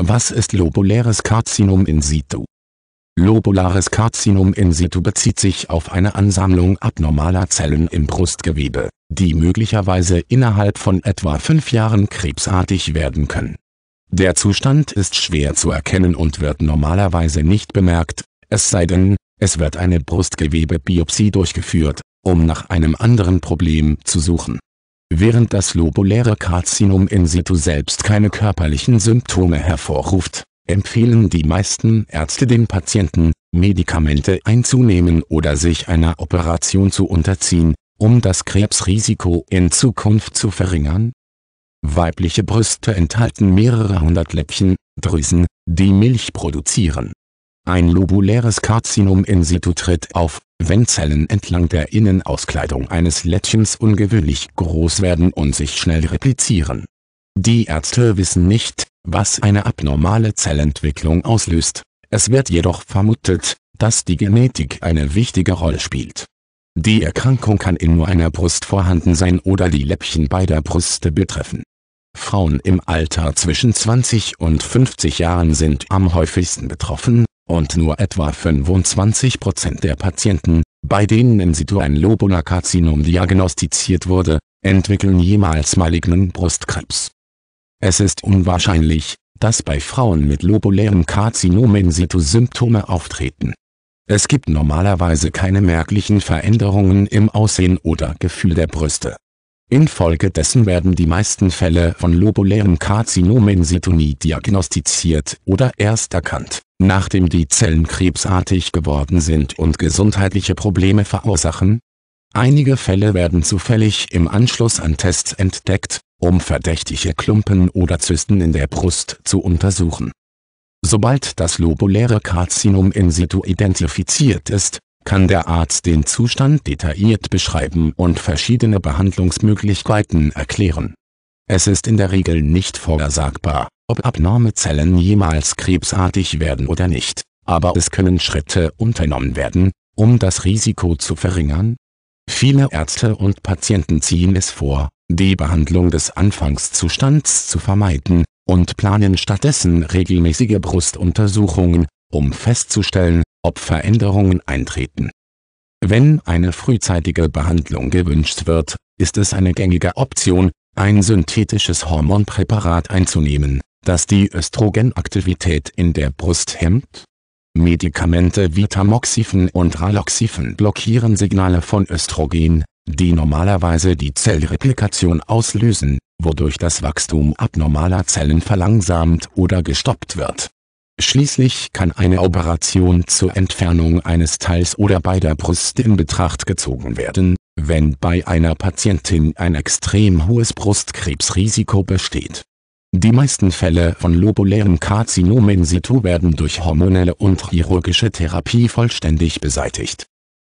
Was ist lobuläres Karzinom in situ? Lobulares Karzinom in situ bezieht sich auf eine Ansammlung abnormaler Zellen im Brustgewebe, die möglicherweise innerhalb von etwa fünf Jahren krebsartig werden können. Der Zustand ist schwer zu erkennen und wird normalerweise nicht bemerkt, es sei denn, es wird eine Brustgewebebiopsie durchgeführt, um nach einem anderen Problem zu suchen während das lobuläre Karzinom in situ selbst keine körperlichen Symptome hervorruft, empfehlen die meisten Ärzte dem Patienten, Medikamente einzunehmen oder sich einer Operation zu unterziehen, um das Krebsrisiko in Zukunft zu verringern. Weibliche Brüste enthalten mehrere hundert Läppchen, Drüsen, die Milch produzieren ein lobuläres Karzinom in situ tritt auf, wenn Zellen entlang der Innenauskleidung eines Lättchens ungewöhnlich groß werden und sich schnell replizieren. Die Ärzte wissen nicht, was eine abnormale Zellentwicklung auslöst, es wird jedoch vermutet, dass die Genetik eine wichtige Rolle spielt. Die Erkrankung kann in nur einer Brust vorhanden sein oder die Läppchen beider Brüste betreffen. Frauen im Alter zwischen 20 und 50 Jahren sind am häufigsten betroffen, und nur etwa 25 Prozent der Patienten, bei denen in situ ein Lobularkarzinom diagnostiziert wurde, entwickeln jemals malignen Brustkrebs. Es ist unwahrscheinlich, dass bei Frauen mit lobulärem Karzinom in situ Symptome auftreten. Es gibt normalerweise keine merklichen Veränderungen im Aussehen oder Gefühl der Brüste. Infolgedessen werden die meisten Fälle von lobulärem Karzinom in situ nie diagnostiziert oder erst erkannt nachdem die Zellen krebsartig geworden sind und gesundheitliche Probleme verursachen? Einige Fälle werden zufällig im Anschluss an Tests entdeckt, um verdächtige Klumpen oder Zysten in der Brust zu untersuchen. Sobald das lobuläre Karzinom in situ identifiziert ist, kann der Arzt den Zustand detailliert beschreiben und verschiedene Behandlungsmöglichkeiten erklären es ist in der Regel nicht vorhersagbar, ob abnorme Zellen jemals krebsartig werden oder nicht, aber es können Schritte unternommen werden, um das Risiko zu verringern. Viele Ärzte und Patienten ziehen es vor, die Behandlung des Anfangszustands zu vermeiden, und planen stattdessen regelmäßige Brustuntersuchungen, um festzustellen, ob Veränderungen eintreten. Wenn eine frühzeitige Behandlung gewünscht wird, ist es eine gängige Option, ein synthetisches Hormonpräparat einzunehmen, das die Östrogenaktivität in der Brust hemmt? Medikamente wie Tamoxifen und Raloxifen blockieren Signale von Östrogen, die normalerweise die Zellreplikation auslösen, wodurch das Wachstum abnormaler Zellen verlangsamt oder gestoppt wird. Schließlich kann eine Operation zur Entfernung eines Teils oder beider Brust in Betracht gezogen werden wenn bei einer Patientin ein extrem hohes Brustkrebsrisiko besteht. Die meisten Fälle von lobulären Karzinom in situ werden durch hormonelle und chirurgische Therapie vollständig beseitigt